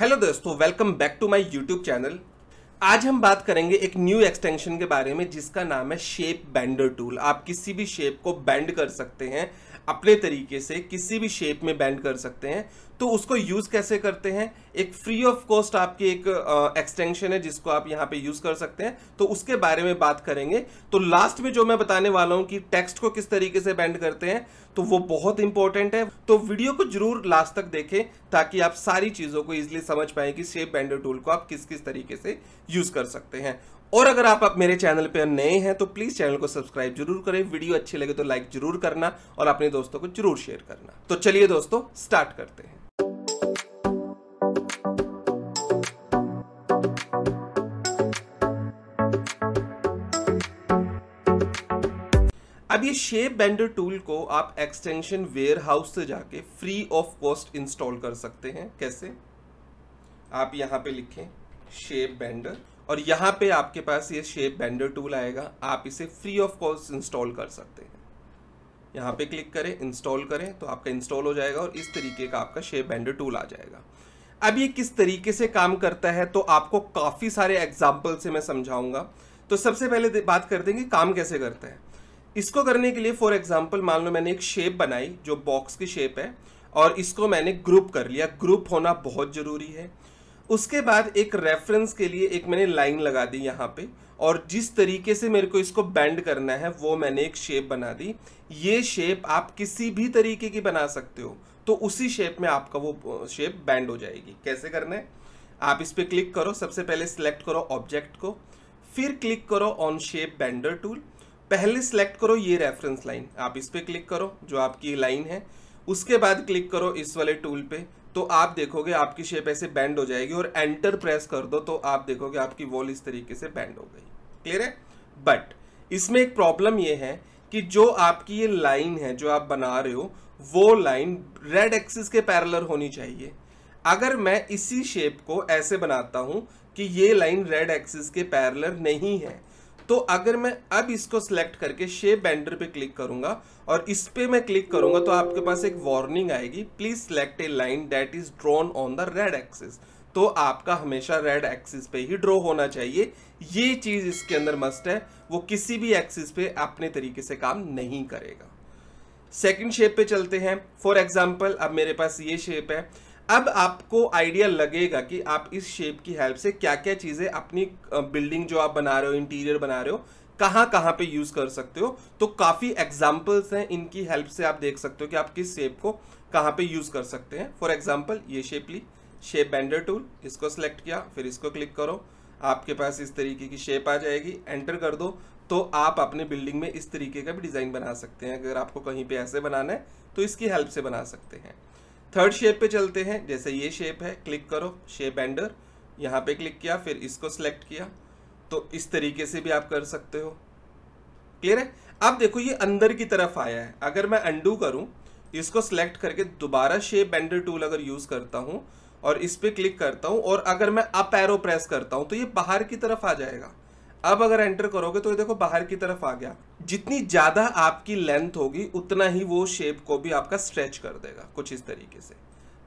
hello दोस्तों welcome back to my YouTube channel आज हम बात करेंगे एक न्यू एक्सटेंशन के बारे में जिसका नाम है शेप बैंडर टूल आप किसी भी शेप को बैंड कर सकते हैं अपने तरीके से किसी भी शेप में बैंड कर सकते हैं तो उसको यूज़ कैसे करते हैं एक फ्री ऑफ कॉस्ट आपकी एक एक्सटेंशन uh, है जिसको आप यहाँ पे यूज़ कर सकते हैं तो उसके बारे में बात करेंगे तो लास्ट में जो मैं बताने वाला हूँ कि टेक्स्ट को किस तरीके से बैंड करते हैं तो वो बहुत इंपॉर्टेंट है तो वीडियो को जरूर लास्ट तक देखें ताकि आप सारी चीज़ों को ईजिली समझ पाएँ कि शेप बैंडर टूल को आप किस किस तरीके से यूज़ कर सकते हैं और अगर आप, अब मेरे चैनल पर नए हैं तो प्लीज़ चैनल को सब्सक्राइब जरूर करें वीडियो अच्छी लगे तो लाइक जरूर करना और अपने दोस्तों को जरूर शेयर करना तो चलिए दोस्तों स्टार्ट करते हैं अब ये शेप बेंडर टूल को आप एक्सटेंशन वेयर हाउस से जाके फ्री ऑफ कॉस्ट इंस्टॉल कर सकते हैं कैसे आप यहां पे लिखें शेप बेंडर और यहाँ पे आपके पास ये शेप बेंडर टूल आएगा आप इसे फ्री ऑफ कॉस्ट इंस्टॉल कर सकते हैं यहाँ पे क्लिक करें इंस्टॉल करें तो आपका इंस्टॉल हो जाएगा और इस तरीके का आपका शेप बेंडर टूल आ जाएगा अब ये किस तरीके से काम करता है तो आपको काफ़ी सारे एग्जाम्पल से मैं समझाऊंगा तो सबसे पहले बात कर देंगे काम कैसे करता है इसको करने के लिए फॉर एग्जाम्पल मान लो मैंने एक शेप बनाई जो बॉक्स की शेप है और इसको मैंने ग्रुप कर लिया ग्रुप होना बहुत ज़रूरी है उसके बाद एक रेफरेंस के लिए एक मैंने लाइन लगा दी यहाँ पे और जिस तरीके से मेरे को इसको बैंड करना है वो मैंने एक शेप बना दी ये शेप आप किसी भी तरीके की बना सकते हो तो उसी शेप में आपका वो शेप बैंड हो जाएगी कैसे करना है आप इस पर क्लिक करो सबसे पहले सिलेक्ट करो ऑब्जेक्ट को फिर क्लिक करो ऑन शेप बैंडर टूल पहले सिलेक्ट करो ये रेफरेंस लाइन आप इस पर क्लिक करो जो आपकी लाइन है उसके बाद क्लिक करो इस वाले टूल पे तो आप देखोगे आपकी शेप ऐसे बैंड हो जाएगी और एंटर प्रेस कर दो तो आप देखोगे आपकी वॉल इस तरीके से बैंड हो गई क्लियर है बट इसमें एक प्रॉब्लम ये है कि जो आपकी ये लाइन है जो आप बना रहे हो वो लाइन रेड एक्सिस के पैरलर होनी चाहिए अगर मैं इसी शेप को ऐसे बनाता हूँ कि ये लाइन रेड एक्सिस के पैरलर नहीं है तो अगर मैं अब इसको सिलेक्ट करके शेप बैंडर पे क्लिक करूंगा और इस पर मैं क्लिक करूंगा तो आपके पास एक वार्निंग आएगी please select a line that is drawn on the red axis तो आपका हमेशा रेड एक्सिस पे ही ड्रॉ होना चाहिए ये चीज़ इसके अंदर मस्ट है वो किसी भी एक्सिस पे अपने तरीके से काम नहीं करेगा सेकेंड शेप पे चलते हैं फॉर एग्जाम्पल अब मेरे पास ये शेप है अब आपको आइडिया लगेगा कि आप इस शेप की हेल्प से क्या क्या चीज़ें अपनी बिल्डिंग जो आप बना रहे हो इंटीरियर बना रहे हो कहाँ कहाँ पे यूज़ कर सकते हो तो काफ़ी एग्जाम्पल्स हैं इनकी हेल्प से आप देख सकते हो कि आप किस शेप को कहाँ पे यूज़ कर सकते हैं फॉर एग्जाम्पल ये शेप ली शेप बैंडर टूल इसको सेलेक्ट किया फिर इसको क्लिक करो आपके पास इस तरीके की शेप आ जाएगी एंटर कर दो तो आप अपने बिल्डिंग में इस तरीके का भी डिज़ाइन बना सकते हैं अगर आपको कहीं पे ऐसे बनाना है तो इसकी हेल्प से बना सकते हैं थर्ड शेप पे चलते हैं जैसे ये शेप है क्लिक करो शेप एंडर यहाँ पे क्लिक किया फिर इसको सिलेक्ट किया तो इस तरीके से भी आप कर सकते हो क्लियर है अब देखो ये अंदर की तरफ आया है अगर मैं अंडू करूँ इसको सिलेक्ट करके दोबारा शेप बैंडर टूल अगर यूज़ करता हूँ और इस पर क्लिक करता हूँ और अगर मैं अप एरो प्रेस करता हूँ तो ये बाहर की तरफ आ जाएगा अब अगर एंटर करोगे तो ये देखो बाहर की तरफ आ गया जितनी ज़्यादा आपकी लेंथ होगी उतना ही वो शेप को भी आपका स्ट्रेच कर देगा कुछ इस तरीके से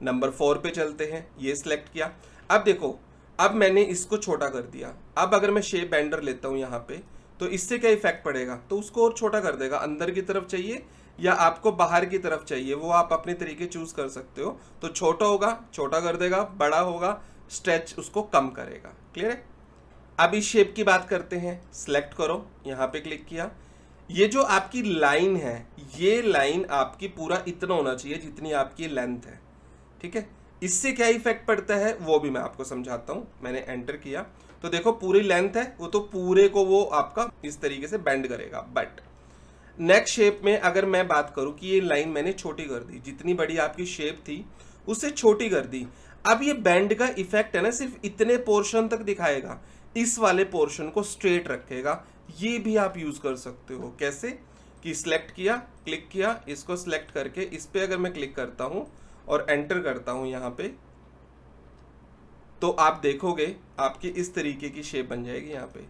नंबर फोर पे चलते हैं ये सिलेक्ट किया अब देखो अब मैंने इसको छोटा कर दिया अब अगर मैं शेप बैंडर लेता हूँ यहाँ पे तो इससे क्या इफेक्ट पड़ेगा तो उसको और छोटा कर देगा अंदर की तरफ चाहिए या आपको बाहर की तरफ चाहिए वो आप अपने तरीके चूज़ कर सकते हो तो छोटा होगा छोटा कर देगा बड़ा होगा स्ट्रेच उसको कम करेगा क्लियर है अब इस शेप की बात करते हैं सिलेक्ट करो यहाँ पे क्लिक किया ये जो आपकी लाइन है ये लाइन आपकी पूरा इतना होना चाहिए जितनी आपकी लेंथ है ठीक है इससे क्या इफेक्ट पड़ता है वो भी मैं आपको समझाता हूँ मैंने एंटर किया तो देखो पूरी लेंथ है वो तो पूरे को वो आपका इस तरीके से बैंड करेगा बट नेक्स्ट शेप में अगर मैं बात करूँ कि ये लाइन मैंने छोटी कर दी जितनी बड़ी आपकी शेप थी उससे छोटी कर दी अब ये बैंड का इफेक्ट है ना सिर्फ इतने पोर्शन तक दिखाएगा इस वाले पोर्शन को स्ट्रेट रखेगा ये भी आप यूज़ कर सकते हो कैसे कि सिलेक्ट किया क्लिक किया इसको सिलेक्ट करके इस पर अगर मैं क्लिक करता हूँ और एंटर करता हूँ यहाँ पे तो आप देखोगे आपकी इस तरीके की शेप बन जाएगी यहाँ पे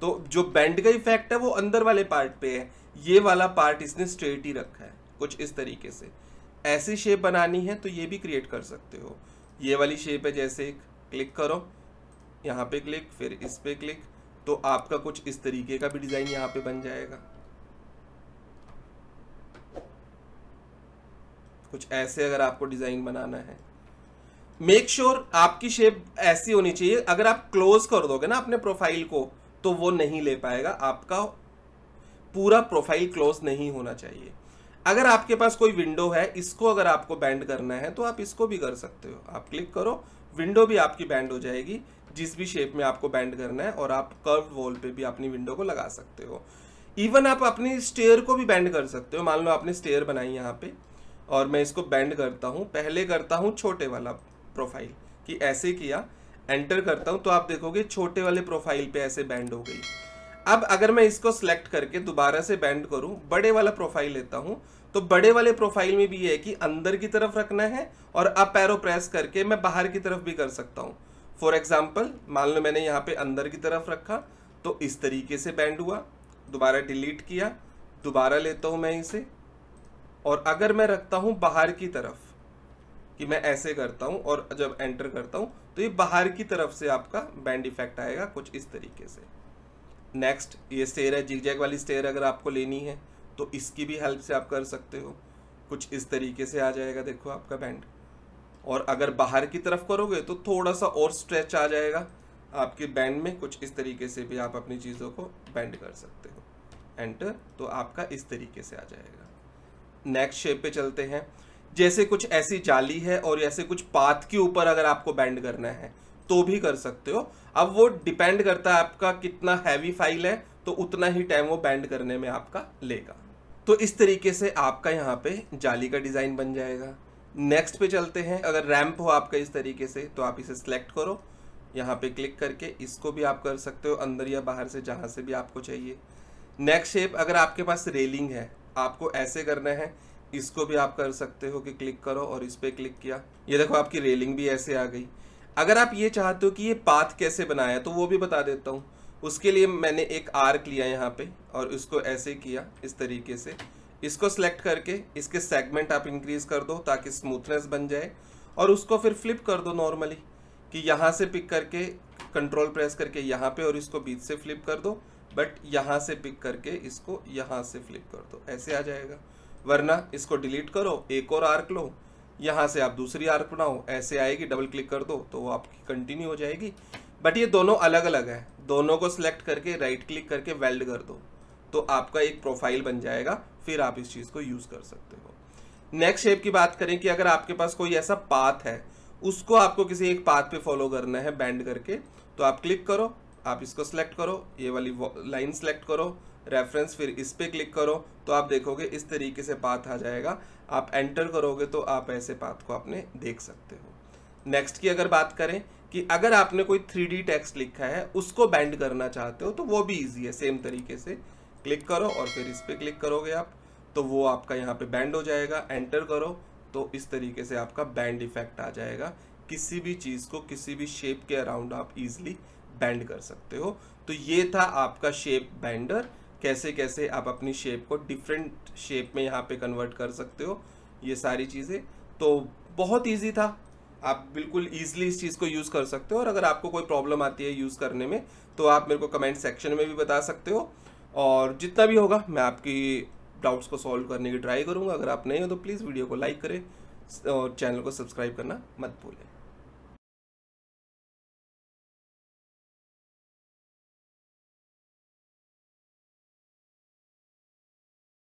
तो जो बैंड का इफेक्ट है वो अंदर वाले पार्ट पे है ये वाला पार्ट इसने स्ट्रेट ही रखा है कुछ इस तरीके से ऐसी शेप बनानी है तो ये भी क्रिएट कर सकते हो ये वाली शेप है जैसे क्लिक करो यहाँ पे क्लिक फिर इस पर क्लिक तो आपका कुछ इस तरीके का भी डिज़ाइन यहाँ पे बन जाएगा कुछ ऐसे अगर आपको डिज़ाइन बनाना है मेक श्योर sure आपकी शेप ऐसी होनी चाहिए अगर आप क्लोज कर दोगे ना अपने प्रोफाइल को तो वो नहीं ले पाएगा आपका पूरा प्रोफाइल क्लोज नहीं होना चाहिए अगर आपके पास कोई विंडो है इसको अगर आपको बैंड करना है तो आप इसको भी कर सकते हो आप क्लिक करो विंडो भी आपकी बैंड हो जाएगी जिस भी शेप में आपको बैंड करना है और आप कर्व वॉल पे भी अपनी विंडो को लगा सकते हो इवन आप अपनी स्टेयर को भी बैंड कर सकते हो मान लो आपने स्टेयर बनाई यहाँ पे और मैं इसको बैंड करता हूँ पहले करता हूँ छोटे वाला प्रोफाइल कि ऐसे किया एंटर करता हूँ तो आप देखोगे छोटे वाले प्रोफाइल पे ऐसे बैंड हो गई अब अगर मैं इसको सिलेक्ट करके दोबारा से बैंड करूँ बड़े वाला प्रोफाइल लेता हूँ तो बड़े वाले प्रोफाइल में भी ये है कि अंदर की तरफ रखना है और अब एरो प्रेस करके मैं बाहर की तरफ भी कर सकता हूँ फॉर एग्ज़ाम्पल मान लो मैंने यहाँ पे अंदर की तरफ रखा तो इस तरीके से बैंड हुआ दोबारा डिलीट किया दोबारा लेता हूँ मैं इसे और अगर मैं रखता हूँ बाहर की तरफ कि मैं ऐसे करता हूँ और जब एंटर करता हूँ तो ये बाहर की तरफ से आपका बैंड इफेक्ट आएगा कुछ इस तरीके से नेक्स्ट ये स्टेयर है जिगजैग वाली स्टेयर अगर आपको लेनी है तो इसकी भी हेल्प से आप कर सकते हो कुछ इस तरीके से आ जाएगा देखो आपका बैंड और अगर बाहर की तरफ करोगे तो थोड़ा सा और स्ट्रेच आ जाएगा आपके बैंड में कुछ इस तरीके से भी आप अपनी चीज़ों को बैंड कर सकते हो एंटर तो आपका इस तरीके से आ जाएगा नेक्स्ट शेप पे चलते हैं जैसे कुछ ऐसी जाली है और ऐसे कुछ पाथ के ऊपर अगर आपको बैंड करना है तो भी कर सकते हो अब वो डिपेंड करता है आपका कितना हैवी फाइल है तो उतना ही टाइम वो बैंड करने में आपका लेगा तो इस तरीके से आपका यहाँ पे जाली का डिज़ाइन बन जाएगा नेक्स्ट पे चलते हैं अगर रैम्प हो आपका इस तरीके से तो आप इसे सिलेक्ट करो यहाँ पे क्लिक करके इसको भी आप कर सकते हो अंदर या बाहर से जहाँ से भी आपको चाहिए नेक्स्ट शेप अगर आपके पास रेलिंग है आपको ऐसे करना है इसको भी आप कर सकते हो कि क्लिक करो और इस पर क्लिक किया ये देखो आपकी रेलिंग भी ऐसे आ गई अगर आप ये चाहते हो कि ये पाथ कैसे बनाया तो वो भी बता देता हूँ उसके लिए मैंने एक आर्क लिया यहाँ पे और उसको ऐसे किया इस तरीके से इसको सिलेक्ट करके इसके सेगमेंट आप इंक्रीज़ कर दो ताकि स्मूथनेस बन जाए और उसको फिर फ्लिप कर दो नॉर्मली कि यहाँ से पिक करके कंट्रोल प्रेस करके यहाँ पे और इसको बीच से फ्लिप कर दो बट यहाँ से पिक करके इसको यहाँ से फ्लिप कर दो ऐसे आ जाएगा वरना इसको डिलीट करो एक और आर्क लो यहाँ से आप दूसरी आर्क बनाओ ऐसे आएगी डबल क्लिक कर दो तो वो आपकी कंटिन्यू हो जाएगी बट ये दोनों अलग अलग है दोनों को सिलेक्ट करके राइट क्लिक करके वेल्ड कर दो तो आपका एक प्रोफाइल बन जाएगा फिर आप इस चीज़ को यूज़ कर सकते हो नेक्स्ट शेप की बात करें कि अगर आपके पास कोई ऐसा पाथ है उसको आपको किसी एक पाथ पे फॉलो करना है बैंड करके तो आप क्लिक करो आप इसको सिलेक्ट करो ये वाली लाइन सेलेक्ट करो रेफरेंस फिर इस पर क्लिक करो तो आप देखोगे इस तरीके से पाथ आ जाएगा आप एंटर करोगे तो आप ऐसे पाथ को आपने देख सकते हो नेक्स्ट की अगर बात करें कि अगर आपने कोई थ्री टेक्स्ट लिखा है उसको बैंड करना चाहते हो तो वो भी ईजी है सेम तरीके से क्लिक करो और फिर इस पर क्लिक करोगे आप तो वो आपका यहाँ पे बैंड हो जाएगा एंटर करो तो इस तरीके से आपका बैंड इफेक्ट आ जाएगा किसी भी चीज़ को किसी भी शेप के अराउंड आप इजीली बैंड कर सकते हो तो ये था आपका शेप बैंडर कैसे कैसे आप अपनी शेप को डिफरेंट शेप में यहाँ पे कन्वर्ट कर सकते हो ये सारी चीज़ें तो बहुत ईजी था आप बिल्कुल ईजिली इस चीज़ को यूज़ कर सकते हो और अगर आपको कोई प्रॉब्लम आती है यूज़ करने में तो आप मेरे को कमेंट सेक्शन में भी बता सकते हो और जितना भी होगा मैं आपकी डाउट्स को सॉल्व करने की ट्राई करूँगा अगर आप नहीं हो तो प्लीज़ वीडियो को लाइक करें और चैनल को सब्सक्राइब करना मत भूलें